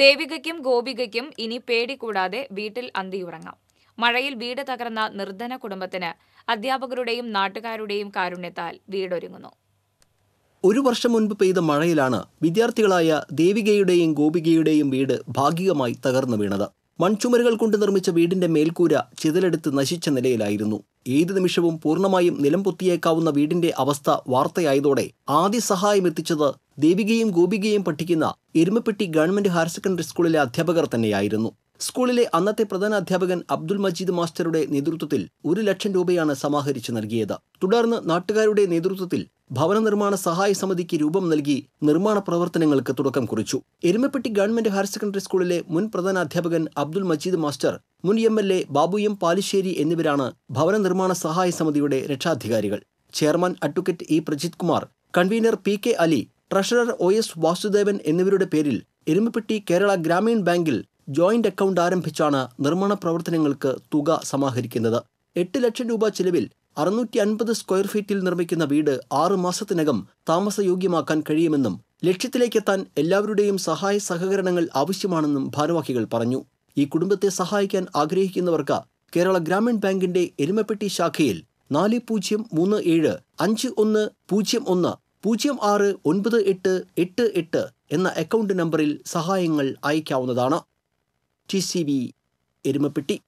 ദേവികയ്ക്കും ഗോപികയ്ക്കും ഇനി പേടി കൂടാതെ വീട്ടിൽ അന്തിയുറങ്ങാം മഴയിൽ വീട് തകർന്ന നിർധന കുടുംബത്തിന് അധ്യാപകരുടെയും നാട്ടുകാരുടെയും കാരുണ്യത്താൽ വീടൊരുങ്ങുന്നു ഒരു വർഷം മുൻപ് പെയ്ത മഴയിലാണ് വിദ്യാർത്ഥികളായ ദേവികയുടെയും ഗോപികയുടെയും വീട് ഭാഗികമായി തകർന്നു വീണത് മൺചുമരുകൾ കൊണ്ട് നിർമ്മിച്ച വീടിന്റെ മേൽക്കൂര ചിതലെടുത്ത് നശിച്ച നിലയിലായിരുന്നു ഏത് നിമിഷവും പൂർണ്ണമായും നിലംപൊത്തിയേക്കാവുന്ന വീടിന്റെ അവസ്ഥ വാർത്തയായതോടെ ആദ്യ സഹായം എത്തിച്ചത് ദേവികയും ഗോപികയും പഠിക്കുന്ന എരുമപ്പെട്ടി ഗവൺമെന്റ് ഹയർ സെക്കൻഡറി സ്കൂളിലെ അധ്യാപകർ തന്നെയായിരുന്നു സ്കൂളിലെ അന്നത്തെ പ്രധാന അധ്യാപകൻ അബ്ദുൽ മജീദ് മാസ്റ്ററുടെ നേതൃത്വത്തിൽ ഒരു ലക്ഷം രൂപയാണ് സമാഹരിച്ചു നൽകിയത് തുടർന്ന് നാട്ടുകാരുടെ നേതൃത്വത്തിൽ ഭവന നിർമ്മാണ സഹായ സമിതിക്ക് രൂപം നൽകി നിർമ്മാണ പ്രവർത്തനങ്ങൾക്ക് തുടക്കം കുറിച്ചു എരുമപ്പെട്ടി ഗവൺമെന്റ് ഹയർ സെക്കൻഡറി സ്കൂളിലെ മുൻ പ്രധാനാധ്യാപകൻ അബ്ദുൽ മജീദ് മാസ്റ്റർ മുൻ M L A Babu M Palissery എന്നിവരാണ് ഭവന നിർമ്മാണ സഹായ സമിതിയുടെ രക്ഷാധികാരികൾ chairman advocate E Prajith Kumar convener P K Ali treasurer O S Vasudevan എന്നിവരുടെ പേരിൽ എരുമപ്പെട്ടി കേരള ഗ്രാമീൺ ബാങ്കിൽ ജോയിന്റ് അക്കൗണ്ട് ആരംഭിച്ചാണ് നിർമ്മാണ പ്രവർത്തനങ്ങൾക്ക് തുക സമാഹരിക്കുന്നത് എട്ട് ലക്ഷം രൂപ ചിലവിൽ അറുന്നൂറ്റി അൻപത് സ്ക്വയർ ഫീറ്റിൽ നിർമ്മിക്കുന്ന വീട് ആറു മാസത്തിനകം താമസയോഗ്യമാക്കാൻ കഴിയുമെന്നും ലക്ഷ്യത്തിലേക്കെത്താൻ എല്ലാവരുടെയും സഹായ സഹകരണങ്ങൾ ആവശ്യമാണെന്നും ഭാരവാഹികൾ പറഞ്ഞു ഈ കുടുംബത്തെ സഹായിക്കാൻ ആഗ്രഹിക്കുന്നവർക്ക് കേരള ഗ്രാമീൺ ബാങ്കിന്റെ എരുമപ്പെട്ടി ശാഖയിൽ നാല് പൂജ്യം മൂന്ന് ഏഴ് അഞ്ച് ഒന്ന് പൂജ്യം ഒന്ന് പൂജ്യം ആറ് ഒൻപത് എട്ട് എട്ട് എട്ട് എന്ന അക്കൗണ്ട് നമ്പറിൽ സഹായങ്ങൾ അയക്കാവുന്നതാണ് ടി സി ബി എരുമപ്പെട്ടി